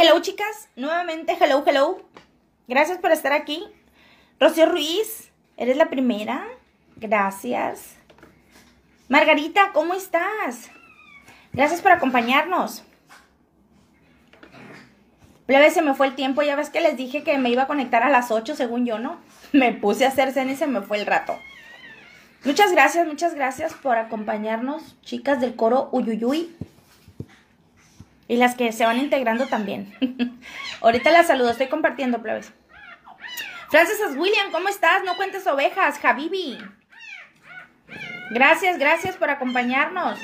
Hello chicas, nuevamente hello, hello. Gracias por estar aquí. Rocío Ruiz, eres la primera. Gracias. Margarita, ¿cómo estás? Gracias por acompañarnos. Plebe, se me fue el tiempo. Ya ves que les dije que me iba a conectar a las 8, según yo, ¿no? Me puse a hacer cena y se me fue el rato. Muchas gracias, muchas gracias por acompañarnos, chicas del coro Uyuyuy. Y las que se van integrando también. Ahorita las saludo, estoy compartiendo, plebes. Francesas, William, ¿cómo estás? No cuentes ovejas, Javibi. Gracias, gracias por acompañarnos.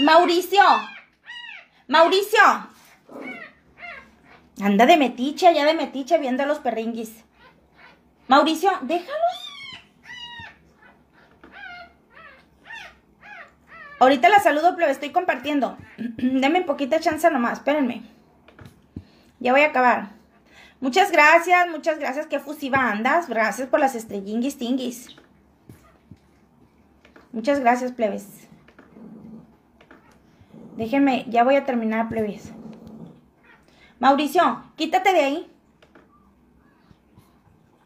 Mauricio. Mauricio. Anda de metiche, ya de metiche viendo a los perringuis. Mauricio, déjalo. Ahorita la saludo, plebes, estoy compartiendo. Denme poquita chance nomás, espérenme. Ya voy a acabar. Muchas gracias, muchas gracias. Qué fusiva andas. Gracias por las estrellinguis tinguis. Muchas gracias, plebes. Déjenme, ya voy a terminar, plebes. Mauricio, quítate de ahí.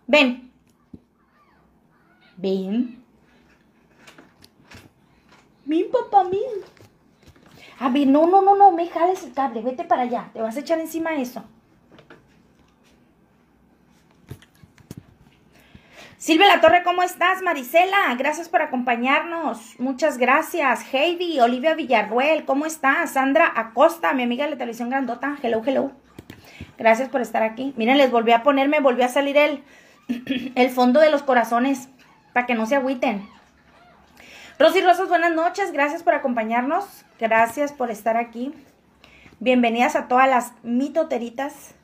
Ven. Ven. Min, papá, A ver, no, no, no, no, me jales el cable, vete para allá, te vas a echar encima eso. Silvia La Torre, ¿cómo estás? Marisela, gracias por acompañarnos. Muchas gracias. Heidi, Olivia Villarruel, ¿cómo estás? Sandra Acosta, mi amiga de la televisión grandota. Hello, hello. Gracias por estar aquí. Miren, les volví a ponerme, volví volvió a salir el, el fondo de los corazones para que no se agüiten. Rosy Rosas, buenas noches. Gracias por acompañarnos. Gracias por estar aquí. Bienvenidas a todas las mitoteritas,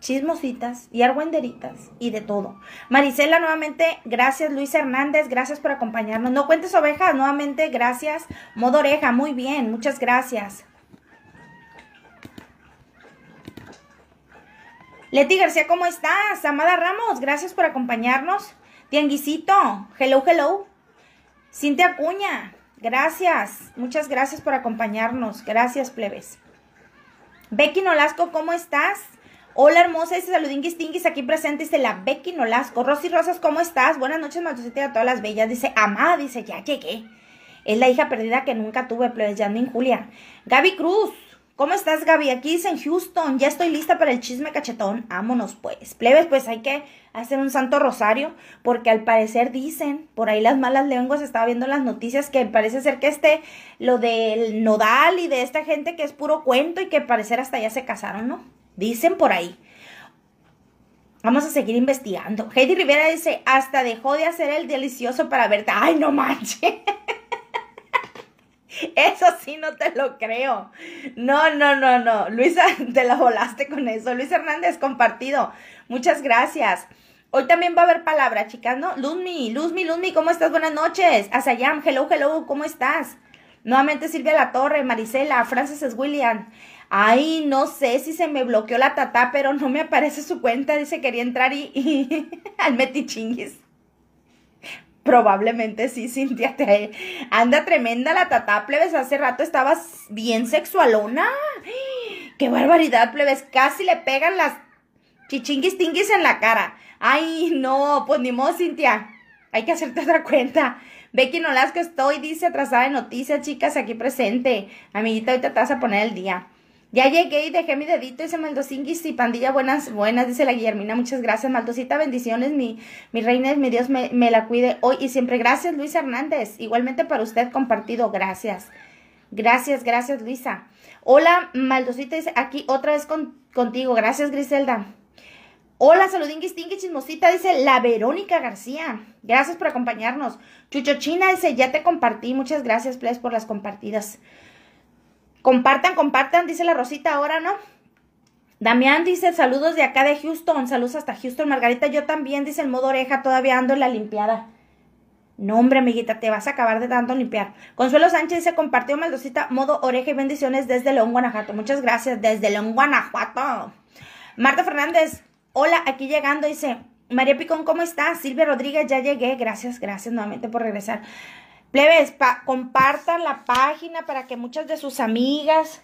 chismositas y argüenderitas y de todo. Marisela, nuevamente, gracias. Luis Hernández, gracias por acompañarnos. No cuentes ovejas, nuevamente, gracias. Modo oreja, muy bien, muchas gracias. Leti García, ¿cómo estás? Amada Ramos, gracias por acompañarnos. Tianguisito, hello, hello. Cintia Acuña, gracias. Muchas gracias por acompañarnos. Gracias, plebes. Becky Nolasco, ¿cómo estás? Hola hermosa, dice Saludinguis Tinguis, aquí presente, dice la Becky Nolasco. Rosy Rosas, ¿cómo estás? Buenas noches, y a todas las bellas. Dice, amada, dice, ya llegué. Es la hija perdida que nunca tuve, plebes, ya en Julia. Gaby Cruz, ¿cómo estás, Gaby? Aquí dice en Houston, ya estoy lista para el chisme cachetón. Vámonos, pues. Plebes, pues hay que hacer un santo rosario, porque al parecer dicen, por ahí las malas lenguas, estaba viendo las noticias, que parece ser que este, lo del nodal y de esta gente que es puro cuento y que al parecer hasta ya se casaron, ¿no? Dicen por ahí. Vamos a seguir investigando. Heidi Rivera dice, hasta dejó de hacer el delicioso para verte. Ay, no manches. Eso sí, no te lo creo. No, no, no, no. Luisa, te la volaste con eso. Luis Hernández, compartido. Muchas gracias. Hoy también va a haber palabra, chicas, ¿no? Luzmi, Luzmi, Luzmi, ¿cómo estás? Buenas noches. Asayam, hello, hello, ¿cómo estás? Nuevamente Silvia La Torre, Marisela, Frances William. Ay, no sé si se me bloqueó la tata pero no me aparece su cuenta. Dice quería entrar y, al metichingues. Probablemente sí, Cintia. Anda tremenda la tatá, plebes. Hace rato estabas bien sexualona. ¡Qué barbaridad, plebes! Casi le pegan las chichinguis tinguis en la cara. Ay, no, pues ni modo, Cintia. Hay que hacerte otra cuenta. Becky que estoy, dice, atrasada de noticias, chicas, aquí presente. Amiguita, ahorita te vas a poner el día. Ya llegué y dejé mi dedito, ese Maldosinguis y pandilla, buenas, buenas, dice la Guillermina, muchas gracias, Maldosita, bendiciones, mi, mi reina, mi Dios me, la cuide hoy y siempre. Gracias, Luis Hernández, igualmente para usted compartido, gracias. Gracias, gracias, Luisa. Hola, Maldosita, dice aquí otra vez contigo, gracias, Griselda. Hola, saludinguis, tingui, chismosita, dice la Verónica García. Gracias por acompañarnos. Chuchochina dice, ya te compartí. Muchas gracias, Ples, por las compartidas. Compartan, compartan, dice la Rosita ahora, ¿no? Damián dice, saludos de acá de Houston, saludos hasta Houston. Margarita, yo también, dice el modo oreja, todavía ando en la limpiada. No, hombre, amiguita, te vas a acabar de tanto limpiar. Consuelo Sánchez dice, compartió Maldosita, modo oreja y bendiciones desde León, Guanajuato. Muchas gracias, desde León, Guanajuato. Marta Fernández, hola, aquí llegando, dice, María Picón, ¿cómo estás? Silvia Rodríguez, ya llegué. Gracias, gracias nuevamente por regresar. Plebes, compartan la página para que muchas de sus amigas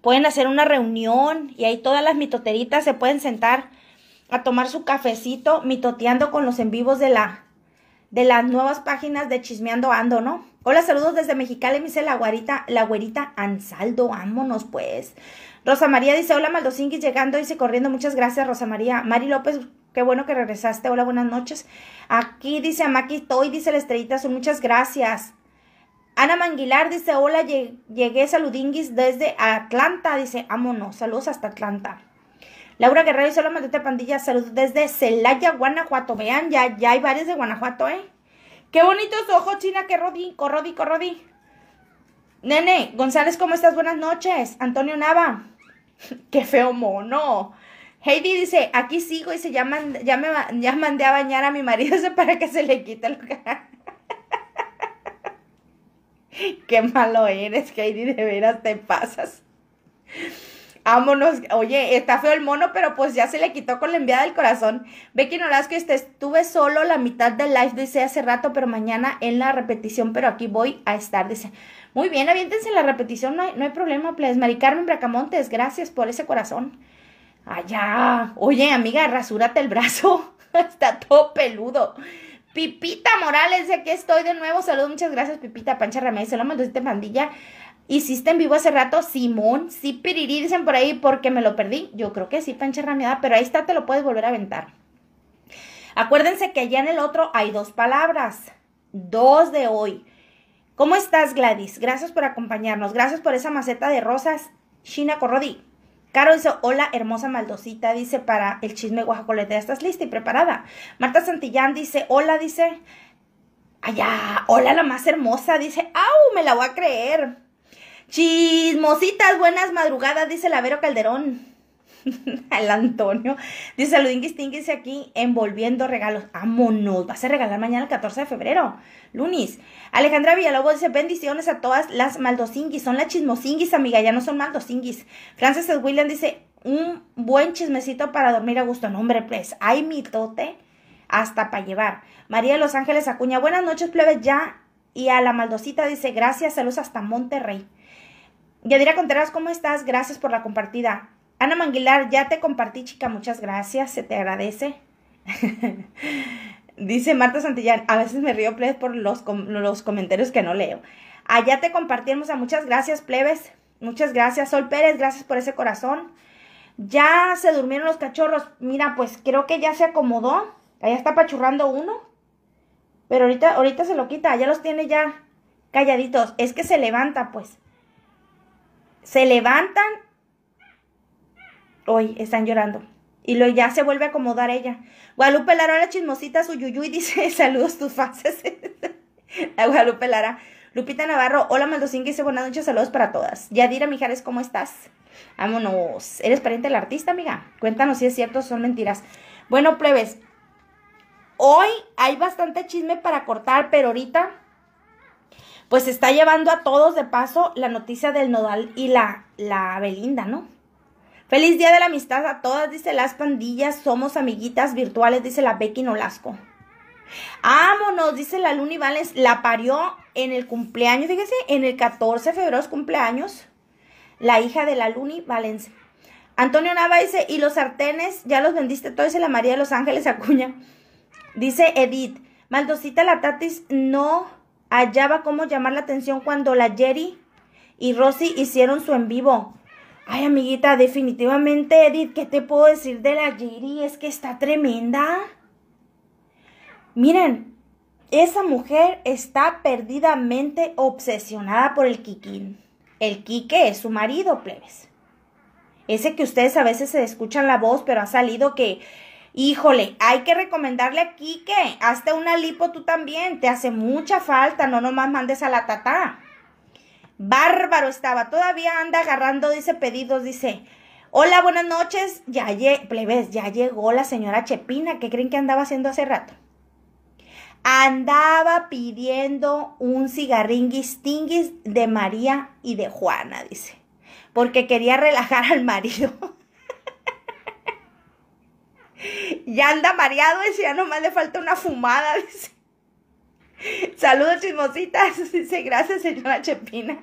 pueden hacer una reunión y ahí todas las mitoteritas se pueden sentar a tomar su cafecito mitoteando con los en vivos de la de las nuevas páginas de Chismeando Ando, ¿no? Hola, saludos desde Mexicali, me dice la guarita, la güerita Ansaldo, vámonos pues. Rosa María dice, hola Maldosinguis, llegando, se corriendo, muchas gracias Rosa María. Mari López Qué bueno que regresaste. Hola, buenas noches. Aquí dice Amaki Toy, dice la estrellita son muchas gracias. Ana Manguilar dice, hola, llegué saludinguis desde Atlanta. Dice, vámonos, saludos hasta Atlanta. Laura Guerrero dice, hola, maldita pandilla, saludos desde Celaya, Guanajuato. Vean, ya, ya hay varios de Guanajuato, ¿eh? Qué bonitos ojos, China, qué rodí, corrodí, corrodí. Nene, González, ¿cómo estás? Buenas noches. Antonio Nava, qué feo mono. Heidi dice, aquí sigo y se ya, me, ya mandé a bañar a mi marido para que se le quite el cara. Qué malo eres, Heidi, de veras te pasas. Vámonos. Oye, está feo el mono, pero pues ya se le quitó con la enviada del corazón. Becky Norasco este, estuve solo la mitad del live, dice hace rato, pero mañana en la repetición, pero aquí voy a estar, dice. Muy bien, aviéntense en la repetición, no hay, no problema, pues Mari Bracamontes, gracias por ese corazón. Allá. Oye, amiga, rasúrate el brazo. Está todo peludo. Pipita Morales, aquí estoy de nuevo. Saludos, muchas gracias, Pipita Pancha Ramírez. lo maldita este pandilla. ¿Hiciste en vivo hace rato, Simón? Sí, pirirí, dicen por ahí, porque me lo perdí. Yo creo que sí, pancha rameada, pero ahí está, te lo puedes volver a aventar. Acuérdense que allá en el otro hay dos palabras. Dos de hoy. ¿Cómo estás, Gladys? Gracias por acompañarnos. Gracias por esa maceta de rosas. Shina Corrodi. Caro dice, hola hermosa maldosita, dice para el chisme guajacoleta, ¿estás lista y preparada? Marta Santillán dice, hola, dice, allá, hola la más hermosa, dice, au, me la voy a creer. Chismositas, buenas madrugadas, dice Lavero Calderón. al Antonio. Dice, Ludinguis Tinguis aquí envolviendo regalos. vámonos, vas a regalar mañana el 14 de febrero, lunes. Alejandra Villalobos dice, bendiciones a todas las maldosinguis, Son las chismosinguis, amiga, ya no son maldosinguis, Frances William dice, un buen chismecito para dormir a gusto. No, hombre, pues, hay mitote hasta para llevar. María de Los Ángeles Acuña, buenas noches, plebes, ya. Y a la maldosita dice, gracias, saludos hasta Monterrey. Yadira Contreras, ¿cómo estás? Gracias por la compartida. Ana Manguilar, ya te compartí, chica, muchas gracias, se te agradece. Dice Marta Santillán, a veces me río, plebes, por los, los comentarios que no leo. Allá te compartimos, a muchas gracias, plebes. Muchas gracias, Sol Pérez, gracias por ese corazón. Ya se durmieron los cachorros. Mira, pues creo que ya se acomodó. Allá está pachurrando uno. Pero ahorita, ahorita se lo quita, ya los tiene ya calladitos. Es que se levanta, pues. Se levantan hoy están llorando. Y lo, ya se vuelve a acomodar ella. Guadalupe Lara, la chismosita, su y dice, saludos tus fases. la Guadalupe Lara. Lupita Navarro, hola Maldocín, que dice, buenas noches, saludos para todas. Yadira Mijares, ¿cómo estás? Vámonos. ¿Eres pariente del artista, amiga? Cuéntanos si es cierto o son mentiras. Bueno, plebes, hoy hay bastante chisme para cortar, pero ahorita pues está llevando a todos de paso la noticia del nodal y la, la Belinda, ¿no? Feliz día de la amistad a todas, dice las pandillas. Somos amiguitas virtuales, dice la Becky Nolasco. ámonos dice la Luni Valens. La parió en el cumpleaños, fíjese, en el 14 de febrero cumpleaños. La hija de la Luni Valens. Antonio Nava dice, y los sartenes, ya los vendiste todo, dice la María de los Ángeles Acuña. Dice Edith, Maldosita la Tatis no hallaba cómo llamar la atención cuando la Jerry y Rosy hicieron su en vivo. Ay, amiguita, definitivamente, Edith, ¿qué te puedo decir de la Jiri Es que está tremenda. Miren, esa mujer está perdidamente obsesionada por el Kikín. El Quique es su marido, plebes. Ese que ustedes a veces se escuchan la voz, pero ha salido que, híjole, hay que recomendarle a Quique, hazte una lipo tú también, te hace mucha falta, no nomás mandes a la tatá. Bárbaro estaba, todavía anda agarrando, dice, pedidos, dice, hola, buenas noches, ya, ya llegó la señora Chepina, ¿qué creen que andaba haciendo hace rato? Andaba pidiendo un cigarringuis tinguis de María y de Juana, dice, porque quería relajar al marido. ya anda mareado, dice, ya nomás le falta una fumada, dice. Saludos chismositas, dice, gracias señora Chepina.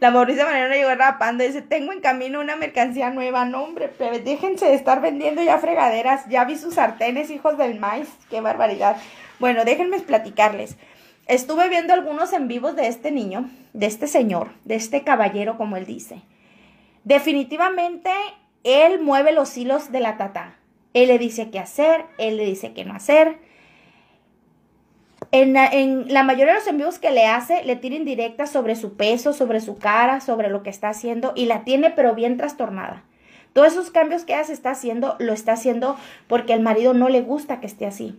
La de Manera llegó rapando y dice, tengo en camino una mercancía nueva, no hombre, déjense de estar vendiendo ya fregaderas, ya vi sus sartenes, hijos del maíz, qué barbaridad. Bueno, déjenme platicarles. Estuve viendo algunos en vivos de este niño, de este señor, de este caballero, como él dice. Definitivamente, él mueve los hilos de la tata. Él le dice qué hacer, él le dice qué no hacer, en, la, mayoría de los envíos que le hace, le tira indirecta sobre su peso, sobre su cara, sobre lo que está haciendo y la tiene pero bien trastornada. Todos esos cambios que ella se está haciendo, lo está haciendo porque el marido no le gusta que esté así.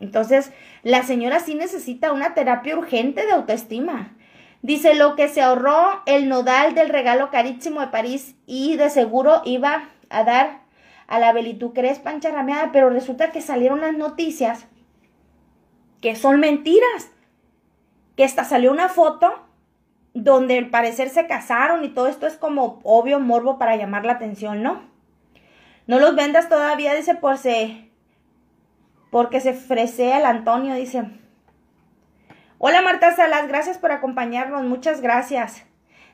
Entonces, la señora sí necesita una terapia urgente de autoestima. Dice, lo que se ahorró el nodal del regalo carísimo de París y de seguro iba a dar a la Belitú pancha rameada, pero resulta que salieron las noticias que son mentiras. Que hasta salió una foto donde al parecer se casaron y todo esto es como obvio morbo para llamar la atención, ¿no? No los vendas todavía, dice, por se, porque se fresea el Antonio, dice. Hola Marta Salas, gracias por acompañarnos, muchas gracias.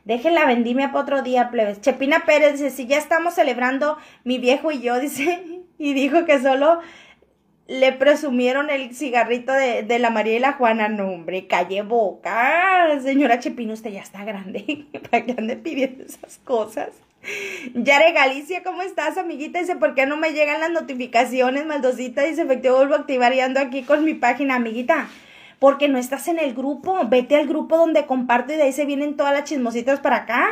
Dejen la vendimia para otro día, plebes. Chepina Pérez dice, si ya estamos celebrando mi viejo y yo, dice, y dijo que solo le presumieron el cigarrito de, la María y la Juana. No, hombre, calle boca. Señora Chepino, usted ya está grande. ¿Para qué ande pidiendo esas cosas? Yare Galicia, ¿cómo estás, amiguita? Dice, ¿por qué no me llegan las notificaciones, maldosita? Dice, efectivo, vuelvo a activar y ando aquí con mi página, amiguita. Porque no estás en el grupo. Vete al grupo donde comparto y de ahí se vienen todas las chismositas para acá.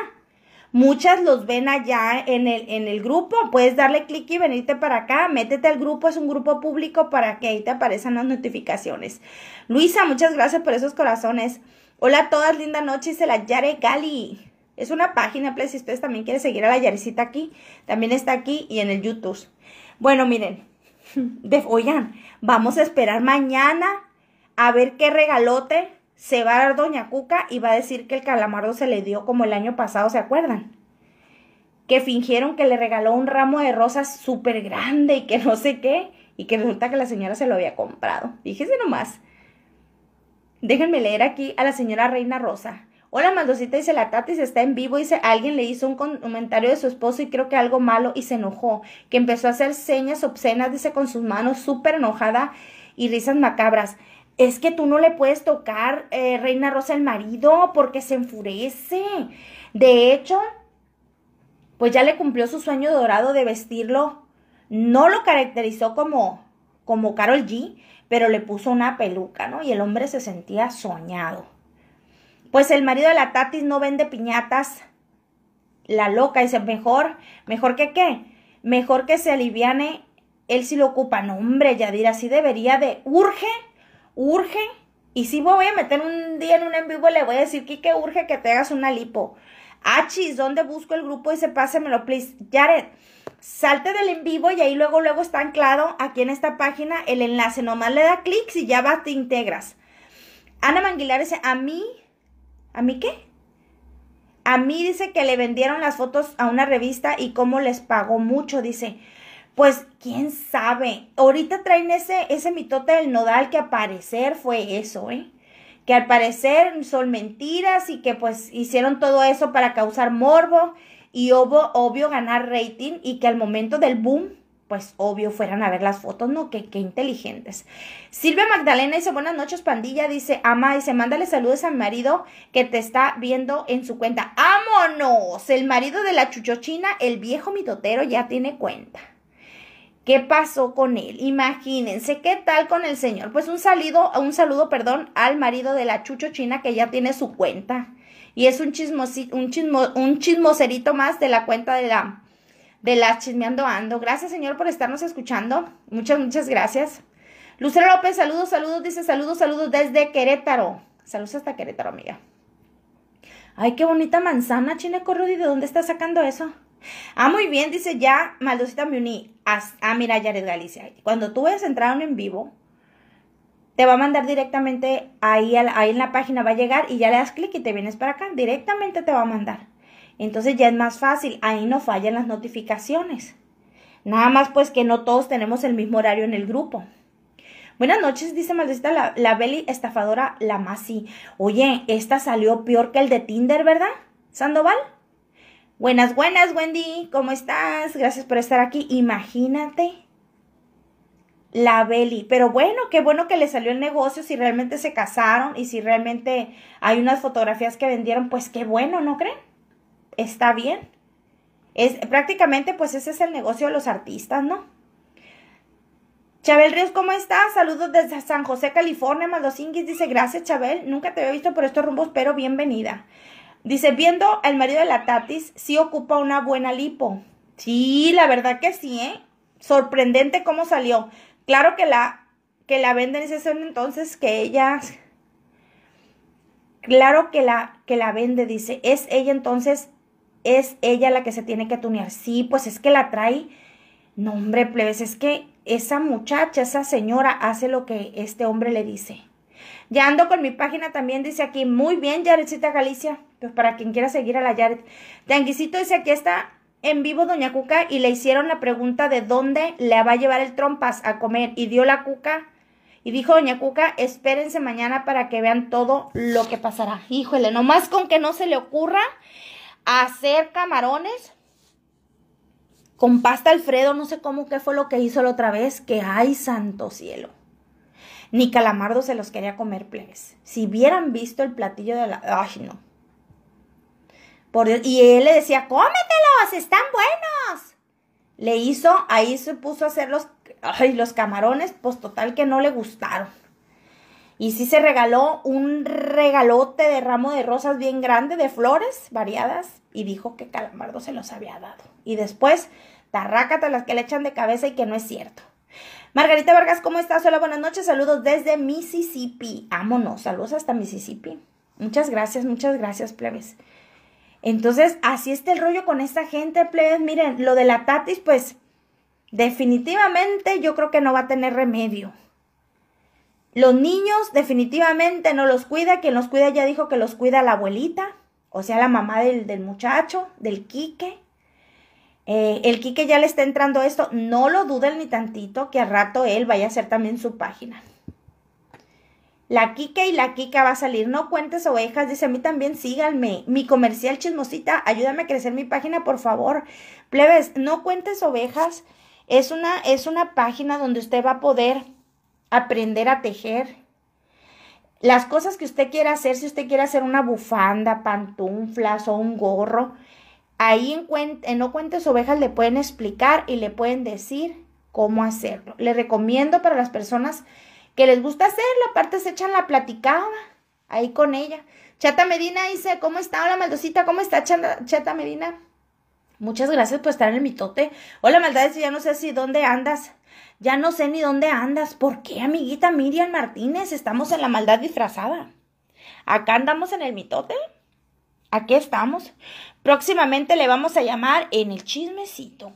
Muchas los ven allá en el, en el grupo. Puedes darle clic y venirte para acá. Métete al grupo, es un grupo público para que ahí te aparezcan las notificaciones. Luisa, muchas gracias por esos corazones. Hola a todas, linda noche. Se la Yare Gali. Es una página, please, si ustedes también quieren seguir a la Yarecita aquí, también está aquí y en el YouTube. Bueno, miren, de, oigan, vamos a esperar mañana a ver qué regalote se va a dar Doña Cuca y va a decir que el calamardo se le dio como el año pasado, ¿se acuerdan? Que fingieron que le regaló un ramo de rosas súper grande y que no sé qué, y que resulta que la señora se lo había comprado. Fíjese nomás. Déjenme leer aquí a la señora Reina Rosa. Hola, Maldosita, dice la se está en vivo, dice, alguien le hizo un comentario de su esposo y creo que algo malo y se enojó, que empezó a hacer señas obscenas, dice, con sus manos súper enojada y risas macabras es que tú no le puedes tocar, eh, Reina Rosa, el marido porque se enfurece. De hecho, pues ya le cumplió su sueño dorado de vestirlo. No lo caracterizó como, como Carol G, pero le puso una peluca, ¿no? Y el hombre se sentía soñado. Pues el marido de la Tatis no vende piñatas. La loca dice, mejor, mejor que qué, mejor que se aliviane, él si lo ocupa. No, hombre, Yadira, así debería de, urge urge, y si me voy a meter un día en un en vivo, le voy a decir, que urge que te hagas una lipo. Achis, ¿dónde busco el grupo? Dice, lo please. Jared, salte del en vivo y ahí luego, luego está anclado aquí en esta página el enlace. Nomás le da clic y ya va, te integras. Ana Manguilar dice, a mí, ¿a mí qué? A mí dice que le vendieron las fotos a una revista y cómo les pagó mucho, dice pues quién sabe. Ahorita traen ese, ese mitote del nodal que al parecer fue eso, ¿eh? Que al parecer son mentiras y que pues hicieron todo eso para causar morbo y obvio, obvio ganar rating y que al momento del boom pues obvio fueran a ver las fotos, ¿no? Qué, qué inteligentes. Silvia Magdalena dice, buenas noches, pandilla. Dice, ama, dice, mándale saludos a marido que te está viendo en su cuenta. ¡Vámonos! El marido de la chuchochina, el viejo mitotero, ya tiene cuenta. ¿Qué pasó con él? Imagínense, ¿qué tal con el señor? Pues un salido, un saludo, perdón, al marido de la Chucho China que ya tiene su cuenta. Y es un chismosito, un, chismo, un chismoserito más de la cuenta de la, de chismeando ando. Gracias, señor, por estarnos escuchando. Muchas, muchas gracias. Lucero López, saludos, saludos, dice saludos, saludos desde Querétaro. Saludos hasta Querétaro, amiga. Ay, qué bonita manzana, China Corrudi, ¿de dónde está sacando eso? Ah, muy bien, dice ya, Maldosita me uní. Ah, mira, Yared Galicia. Cuando tú ves entrar en vivo, te va a mandar directamente ahí, ahí en la página, va a llegar y ya le das clic y te vienes para acá. Directamente te va a mandar. Entonces ya es más fácil, ahí no fallan las notificaciones. Nada más pues que no todos tenemos el mismo horario en el grupo. Buenas noches, dice Maldosita la, la Beli estafadora, la Masi. Oye, esta salió peor que el de Tinder, ¿verdad? Sandoval. Buenas, buenas, Wendy. ¿Cómo estás? Gracias por estar aquí. Imagínate. La Beli. Pero bueno, qué bueno que le salió el negocio. Si realmente se casaron y si realmente hay unas fotografías que vendieron, pues qué bueno, ¿no creen? Está bien. Es, prácticamente, pues ese es el negocio de los artistas, ¿no? Chabel Ríos, ¿cómo estás? Saludos desde San José, California. Maldosinguis dice, gracias, Chabel. Nunca te había visto por estos rumbos, pero bienvenida. Dice, viendo el marido de la Tatis, sí ocupa una buena lipo. Sí, la verdad que sí, ¿eh? Sorprendente cómo salió. Claro que la, que la venden, dice entonces que ella... Claro que la, que la vende, dice. Es ella entonces, es ella la que se tiene que tunear. Sí, pues es que la trae. No, hombre, plebes, es que esa muchacha, esa señora hace lo que este hombre le dice. Ya ando con mi página también, dice aquí, muy bien, Yaretcita Galicia. Pues para quien quiera seguir a la Yaret. Tanguisito dice, aquí está en vivo Doña Cuca y le hicieron la pregunta de dónde le va a llevar el trompas a comer. Y dio la Cuca, y dijo Doña Cuca, espérense mañana para que vean todo lo que pasará. Híjole, nomás con que no se le ocurra hacer camarones con pasta Alfredo, no sé cómo, qué fue lo que hizo la otra vez, que ay, santo cielo. Ni calamardo se los quería comer, plebes. Si hubieran visto el platillo de la... ¡Ay, no! Por Y él le decía, cómetelos, están buenos. Le hizo, ahí se puso a hacer los, ay, los camarones, pues total que no le gustaron. Y sí se regaló un regalote de ramo de rosas bien grande, de flores variadas, y dijo que Calamardo se los había dado. Y después, tarrácate las que le echan de cabeza y que no es cierto. Margarita Vargas, ¿cómo estás? Hola, buenas noches. Saludos desde Mississippi. Ámonos. Saludos hasta Mississippi. Muchas gracias, muchas gracias, plebes. Entonces, así está el rollo con esta gente, plebes. Miren, lo de la Tatis, pues, definitivamente yo creo que no va a tener remedio. Los niños definitivamente no los cuida. Quien los cuida ya dijo que los cuida la abuelita, o sea, la mamá del, del muchacho, del Quique. Eh, el Quique ya le está entrando esto, no lo duden ni tantito que a rato él vaya a hacer también su página. La Quique y la Kika va a salir, no cuentes ovejas, dice a mí también síganme, mi comercial chismosita, ayúdame a crecer mi página, por favor. Plebes, no cuentes ovejas, es una, es una página donde usted va a poder aprender a tejer, las cosas que usted quiera hacer, si usted quiere hacer una bufanda, pantuflas o un gorro, Ahí en, No Cuentes Ovejas le pueden explicar y le pueden decir cómo hacerlo. Le recomiendo para las personas que les gusta hacerlo, aparte se echan la platicada ahí con ella. Chata Medina dice, ¿cómo está? Hola Maldosita, ¿cómo está Chata, Medina? Muchas gracias por estar en el mitote. Hola Maldades, ya no sé si dónde andas. Ya no sé ni dónde andas. ¿Por qué, amiguita Miriam Martínez? Estamos en la maldad disfrazada. Acá andamos en el mitote. Aquí estamos. Próximamente le vamos a llamar en el chismecito.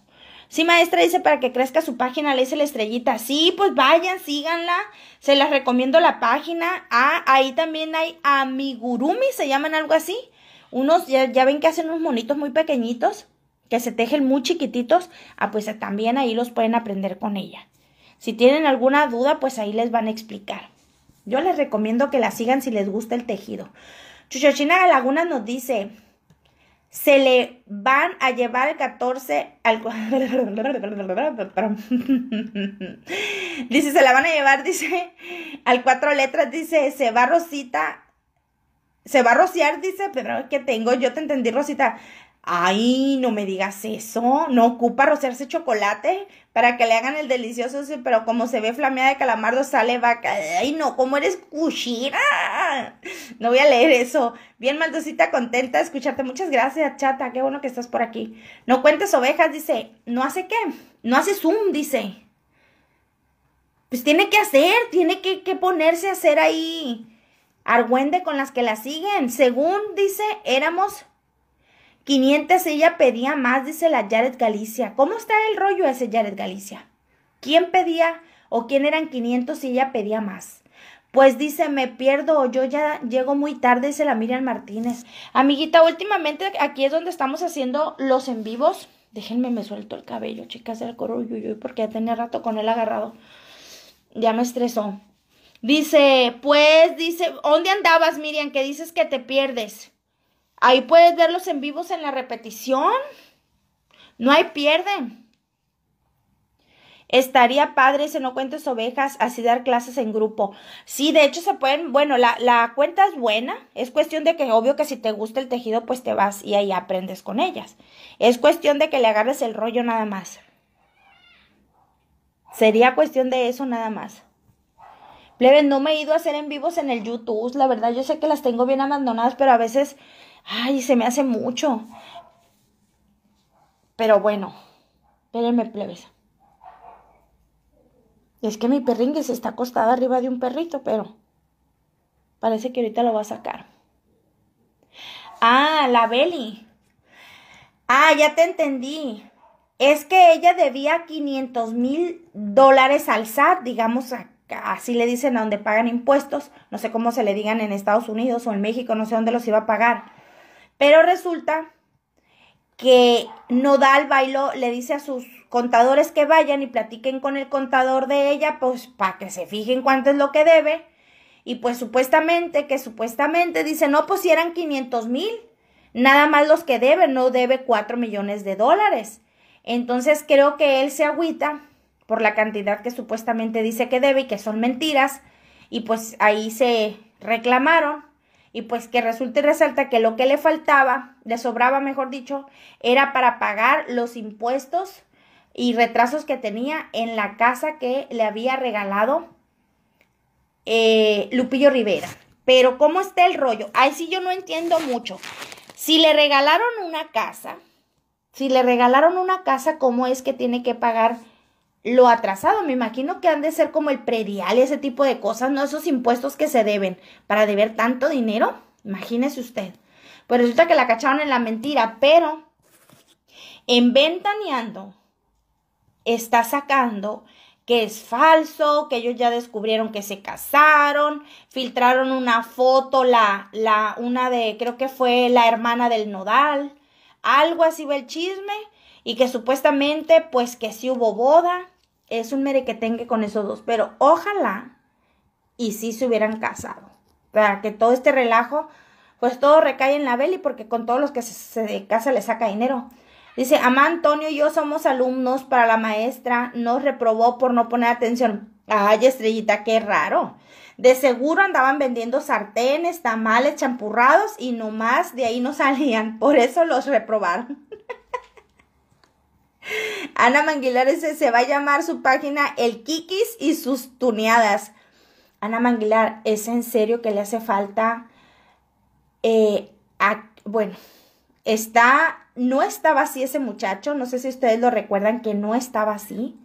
Sí, maestra dice para que crezca su página, le dice la estrellita. Sí, pues vayan, síganla. Se las recomiendo la página. Ah, ahí también hay amigurumi, se llaman algo así. Unos, ya, ven que hacen unos monitos muy pequeñitos, que se tejen muy chiquititos. Ah, pues también ahí los pueden aprender con ella. Si tienen alguna duda, pues ahí les van a explicar. Yo les recomiendo que la sigan si les gusta el tejido. Chuchochina Laguna nos dice, se le van a llevar el 14 al... dice, se la van a llevar, dice, al cuatro letras, dice, se va Rosita, se va a rociar, dice, pero que tengo, yo te entendí Rosita, Ay, no me digas eso. No ocupa rociarse chocolate para que le hagan el delicioso, pero como se ve flameada de calamardo, sale vaca. Ay, no, como eres cuchira? No voy a leer eso. Bien, Maldosita, contenta de escucharte. Muchas gracias, chata. Qué bueno que estás por aquí. No cuentes ovejas, dice. ¿No hace qué? No hace zoom, dice. Pues tiene que hacer, tiene que, que ponerse a hacer ahí. Argüende con las que la siguen. Según dice, éramos 500 ella pedía más, dice la Jared Galicia. ¿Cómo está el rollo ese Jared Galicia? ¿Quién pedía o quién eran 500 si ella pedía más? Pues dice, me pierdo o yo ya llego muy tarde, dice la Miriam Martínez. Amiguita, últimamente aquí es donde estamos haciendo los en vivos. Déjenme, me suelto el cabello, chicas, el coro, uy, porque ya tenía rato con él agarrado. Ya me estresó. Dice, pues, dice, ¿dónde andabas, Miriam? Que dices que te pierdes. Ahí puedes verlos en vivos en la repetición. No hay pierde. Estaría padre si no cuentas ovejas, así dar clases en grupo. Sí, de hecho se pueden, bueno, la, la, cuenta es buena, es cuestión de que obvio que si te gusta el tejido, pues te vas y ahí aprendes con ellas. Es cuestión de que le agarres el rollo nada más. Sería cuestión de eso nada más. Plebe, no me he ido a hacer en vivos en el YouTube, la verdad yo sé que las tengo bien abandonadas, pero a veces Ay, se me hace mucho. Pero bueno, espérenme, plebes. Es que mi perringue se está acostada arriba de un perrito, pero parece que ahorita lo va a sacar. Ah, la Beli. Ah, ya te entendí. Es que ella debía 500 mil dólares al SAT, digamos, así le dicen a donde pagan impuestos. No sé cómo se le digan en Estados Unidos o en México, no sé dónde los iba a pagar. Pero resulta que no da el bailo, le dice a sus contadores que vayan y platiquen con el contador de ella, pues para que se fijen cuánto es lo que debe. Y pues supuestamente, que supuestamente dice, no, pues si eran 500 mil, nada más los que debe, no debe 4 millones de dólares. Entonces creo que él se agüita por la cantidad que supuestamente dice que debe y que son mentiras. Y pues ahí se reclamaron y pues que resulta y resalta que lo que le faltaba, le sobraba mejor dicho, era para pagar los impuestos y retrasos que tenía en la casa que le había regalado eh, Lupillo Rivera. Pero ¿cómo está el rollo? Ahí sí yo no entiendo mucho. Si le regalaron una casa, si le regalaron una casa, ¿cómo es que tiene que pagar lo atrasado, me imagino que han de ser como el predial, ese tipo de cosas, ¿no? Esos impuestos que se deben para deber tanto dinero, imagínese usted. Pues resulta que la cacharon en la mentira, pero en Ventaneando está sacando que es falso, que ellos ya descubrieron que se casaron, filtraron una foto, la, la, una de, creo que fue la hermana del nodal, algo así va el chisme, y que supuestamente, pues que sí hubo boda, es un merequetengue con esos dos, pero ojalá y si se hubieran casado. Para que todo este relajo, pues todo recae en la Beli, porque con todos los que se, se casa le saca dinero. Dice, Amá Antonio y yo somos alumnos para la maestra, nos reprobó por no poner atención. Ay, estrellita, qué raro. De seguro andaban vendiendo sartenes, tamales, champurrados y nomás de ahí no salían. Por eso los reprobaron. Ana ese se va a llamar su página El Kikis y sus tuneadas. Ana Manguilar, ¿es en serio que le hace falta? Eh, bueno, está, no estaba así ese muchacho, no sé si ustedes lo recuerdan que no estaba así.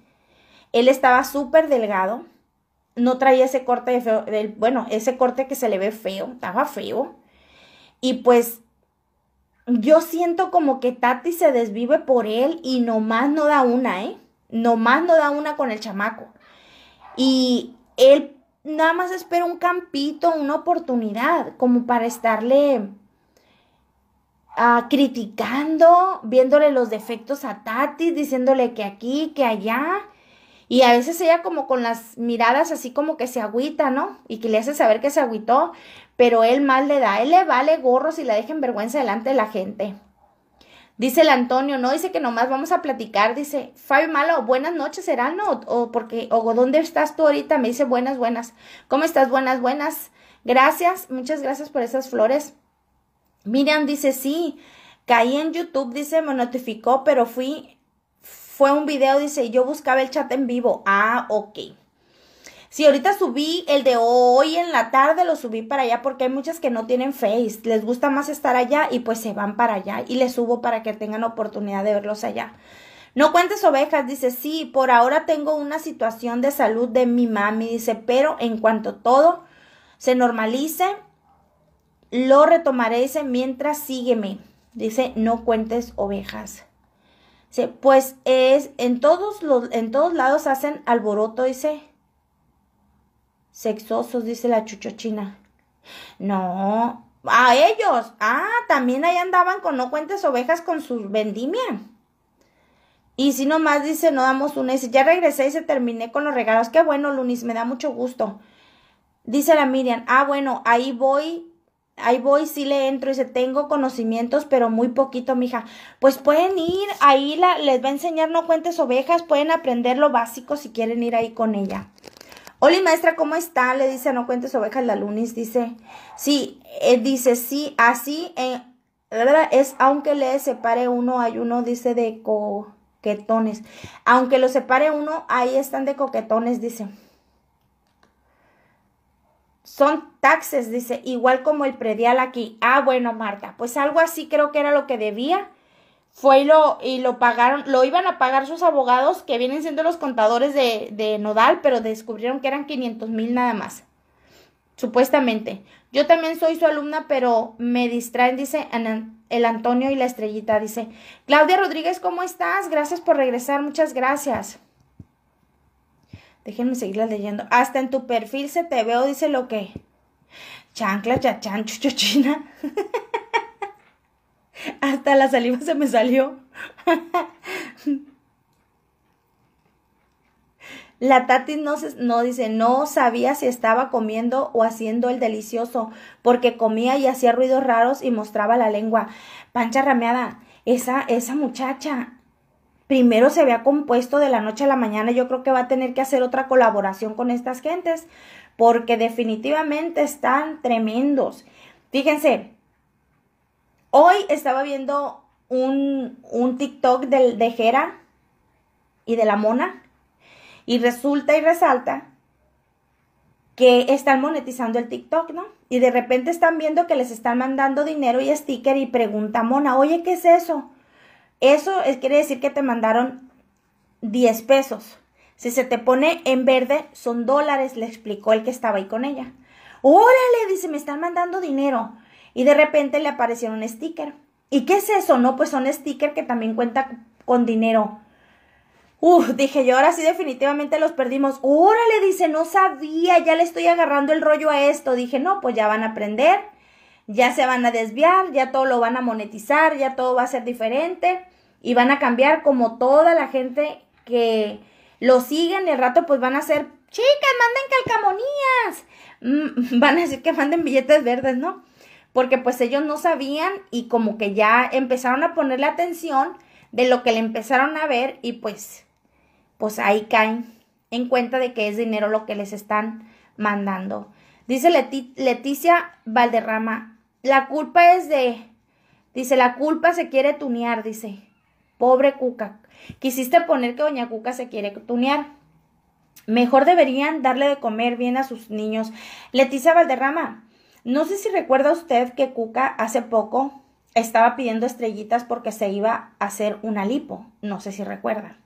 Él estaba súper delgado, no traía ese corte de feo, bueno, ese corte que se le ve feo, estaba feo. Y pues yo siento como que Tati se desvive por él y nomás no da una, ¿eh? Nomás no da una con el chamaco. Y él nada más espera un campito, una oportunidad, como para estarle ah, criticando, viéndole los defectos a Tati, diciéndole que aquí, que allá. Y a veces ella como con las miradas así como que se agüita, ¿no? Y que le hace saber que se agüitó, pero él mal le da, él le vale gorros y la deja en vergüenza delante de la gente. Dice el Antonio, no dice que nomás vamos a platicar, dice, Fabio Malo, buenas noches serán, O, porque, o dónde estás tú ahorita, me dice buenas, buenas. ¿Cómo estás? Buenas, buenas. Gracias, muchas gracias por esas flores. Miriam dice, sí, caí en YouTube, dice, me notificó, pero fui, fue un video, dice, yo buscaba el chat en vivo. Ah, ok. Si ahorita subí el de hoy en la tarde, lo subí para allá porque hay muchas que no tienen Face, les gusta más estar allá y pues se van para allá y les subo para que tengan oportunidad de verlos allá. No cuentes ovejas, dice, sí, por ahora tengo una situación de salud de mi mami, dice, pero en cuanto todo se normalice, lo retomaré, dice, mientras sígueme. Dice, no cuentes ovejas. Se pues es, en todos, los, en todos lados hacen alboroto, dice, Sexosos, dice la chuchochina. No, a ellos. Ah, también ahí andaban con no cuentes ovejas con su vendimia. Y si nomás dice, no damos un ese. ya regresé y se terminé con los regalos. Qué bueno, Lunis, me da mucho gusto. Dice la Miriam, ah, bueno, ahí voy ahí voy, sí le entro, y dice, tengo conocimientos, pero muy poquito, mija. Pues pueden ir, ahí la, les va a enseñar no cuentes ovejas, pueden aprender lo básico si quieren ir ahí con ella. Hola, maestra, ¿cómo está? Le dice, no cuentes ovejas, la lunis dice, sí, eh, dice, sí, así ¿verdad? Eh, es, aunque le separe uno, hay uno, dice, de coquetones. Aunque lo separe uno, ahí están de coquetones, dice. Son taxes, dice, igual como el predial aquí. Ah, bueno, Marta, pues algo así creo que era lo que debía fue y lo, y lo pagaron, lo iban a pagar sus abogados, que vienen siendo los contadores de, de Nodal, pero descubrieron que eran 500 mil nada más, supuestamente. Yo también soy su alumna, pero me distraen, dice el Antonio y la estrellita, dice. Claudia Rodríguez, ¿cómo estás? Gracias por regresar, muchas gracias. Déjenme seguirla leyendo. Hasta en tu perfil se te veo, dice lo que. Chancla, chachán, chuchuchina. Hasta la saliva se me salió. La Tati no, no, dice, no sabía si estaba comiendo o haciendo el delicioso, porque comía y hacía ruidos raros y mostraba la lengua. Pancha rameada, esa, esa muchacha, primero se había compuesto de la noche a la mañana, yo creo que va a tener que hacer otra colaboración con estas gentes, porque definitivamente están tremendos. Fíjense, Hoy estaba viendo un, TikTok de, de Jera y de la Mona y resulta y resalta que están monetizando el TikTok, ¿no? Y de repente están viendo que les están mandando dinero y sticker y pregunta Mona, oye, ¿qué es eso? Eso quiere decir que te mandaron 10 pesos. Si se te pone en verde, son dólares, le explicó el que estaba ahí con ella. Órale, dice, me están mandando dinero y de repente le apareció un sticker. ¿Y qué es eso? No, pues son stickers que también cuenta con dinero. Uf, dije yo, ahora sí definitivamente los perdimos. Órale, dice, no sabía, ya le estoy agarrando el rollo a esto. Dije, no, pues ya van a aprender, ya se van a desviar, ya todo lo van a monetizar, ya todo va a ser diferente y van a cambiar como toda la gente que lo siguen y el rato pues van a ser, chicas, manden calcamonías, mm, van a decir que manden billetes verdes, ¿no? porque pues ellos no sabían y como que ya empezaron a ponerle atención de lo que le empezaron a ver y pues, pues ahí caen en cuenta de que es dinero lo que les están mandando. Dice Leticia Valderrama, la culpa es de, dice, la culpa se quiere tunear, dice, pobre Cuca. Quisiste poner que Doña Cuca se quiere tunear. Mejor deberían darle de comer bien a sus niños. Leticia Valderrama, no sé si recuerda usted que Cuca hace poco estaba pidiendo estrellitas porque se iba a hacer una lipo. No sé si recuerda.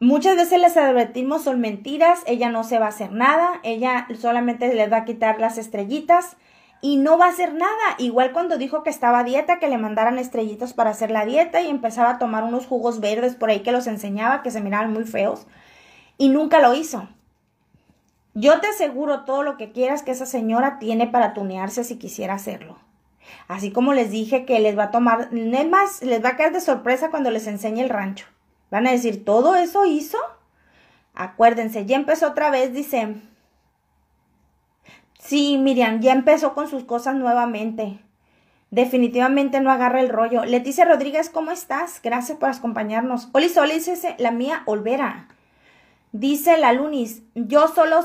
Muchas veces les advertimos son mentiras, ella no se va a hacer nada, ella solamente le va a quitar las estrellitas y no va a hacer nada. Igual cuando dijo que estaba a dieta, que le mandaran estrellitas para hacer la dieta y empezaba a tomar unos jugos verdes por ahí que los enseñaba que se miraban muy feos y nunca lo hizo. Yo te aseguro todo lo que quieras que esa señora tiene para tunearse si quisiera hacerlo. Así como les dije que les va a tomar, es más, les va a caer de sorpresa cuando les enseñe el rancho. Van a decir, ¿todo eso hizo? Acuérdense, ya empezó otra vez, dice. Sí, Miriam, ya empezó con sus cosas nuevamente. Definitivamente no agarra el rollo. Leticia Rodríguez, ¿cómo estás? Gracias por acompañarnos. Oli Solís, la mía, Olvera. Dice la Lunis, yo solo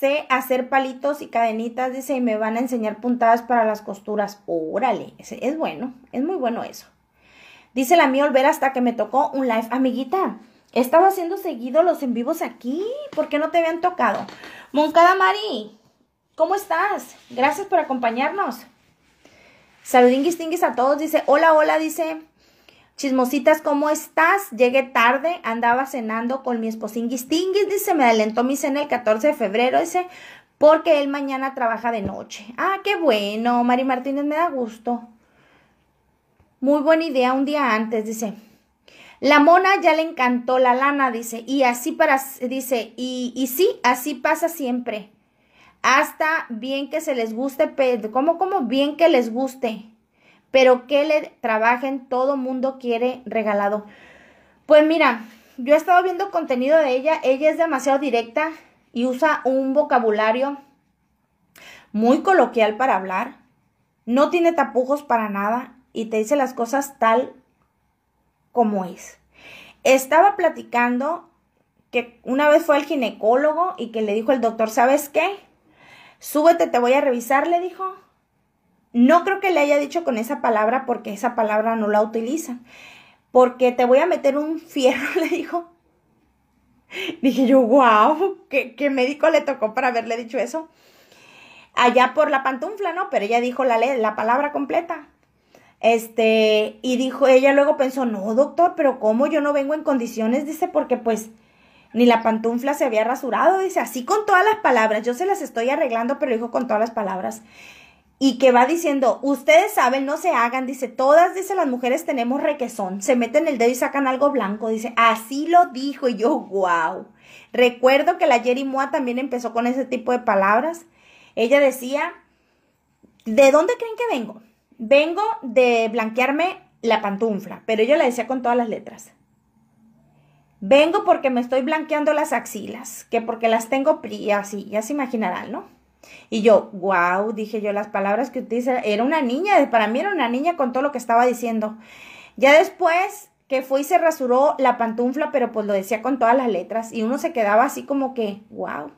sé hacer palitos y cadenitas, dice, y me van a enseñar puntadas para las costuras. Órale, es, bueno, es muy bueno eso. Dice la mía Olvera hasta que me tocó un live. Amiguita, he estado haciendo seguido los en vivos aquí, ¿por qué no te habían tocado? Moncada Mari, ¿cómo estás? Gracias por acompañarnos. Saludinguis tinguis a todos, dice, hola, hola, dice Chismositas, ¿cómo estás? Llegué tarde, andaba cenando con mi esposo. dice, me adelantó mi cena el 14 de febrero, dice, porque él mañana trabaja de noche. Ah, qué bueno, Mari Martínez, me da gusto. Muy buena idea, un día antes, dice. La mona ya le encantó la lana, dice, y así para, dice, y, y sí, así pasa siempre. Hasta bien que se les guste, ¿cómo, cómo? Bien que les guste pero que le trabajen, todo mundo quiere regalado. Pues mira, yo he estado viendo contenido de ella, ella es demasiado directa y usa un vocabulario muy coloquial para hablar, no tiene tapujos para nada y te dice las cosas tal como es. Estaba platicando que una vez fue al ginecólogo y que le dijo el doctor, ¿sabes qué? Súbete, te voy a revisar, le dijo. No creo que le haya dicho con esa palabra porque esa palabra no la utilizan. Porque te voy a meter un fierro, le dijo. Dije yo, wow, ¿qué, ¿qué, médico le tocó para haberle dicho eso? Allá por la pantufla, ¿no? Pero ella dijo la, la palabra completa. Este, y dijo, ella luego pensó, no, doctor, pero ¿cómo yo no vengo en condiciones? Dice, porque pues ni la pantufla se había rasurado. Dice, así con todas las palabras, yo se las estoy arreglando, pero dijo con todas las palabras y que va diciendo, ustedes saben, no se hagan, dice, todas, dice, las mujeres tenemos requesón, se meten el dedo y sacan algo blanco, dice, así lo dijo y yo, wow. Recuerdo que la Jerry Moa también empezó con ese tipo de palabras. Ella decía, ¿de dónde creen que vengo? Vengo de blanquearme la pantufla, pero ella la decía con todas las letras. Vengo porque me estoy blanqueando las axilas, que porque las tengo así, ya se imaginarán, ¿no? Y yo, wow, dije yo, las palabras que utiliza, era una niña, para mí era una niña con todo lo que estaba diciendo. Ya después que fue y se rasuró la pantufla, pero pues lo decía con todas las letras y uno se quedaba así como que, wow.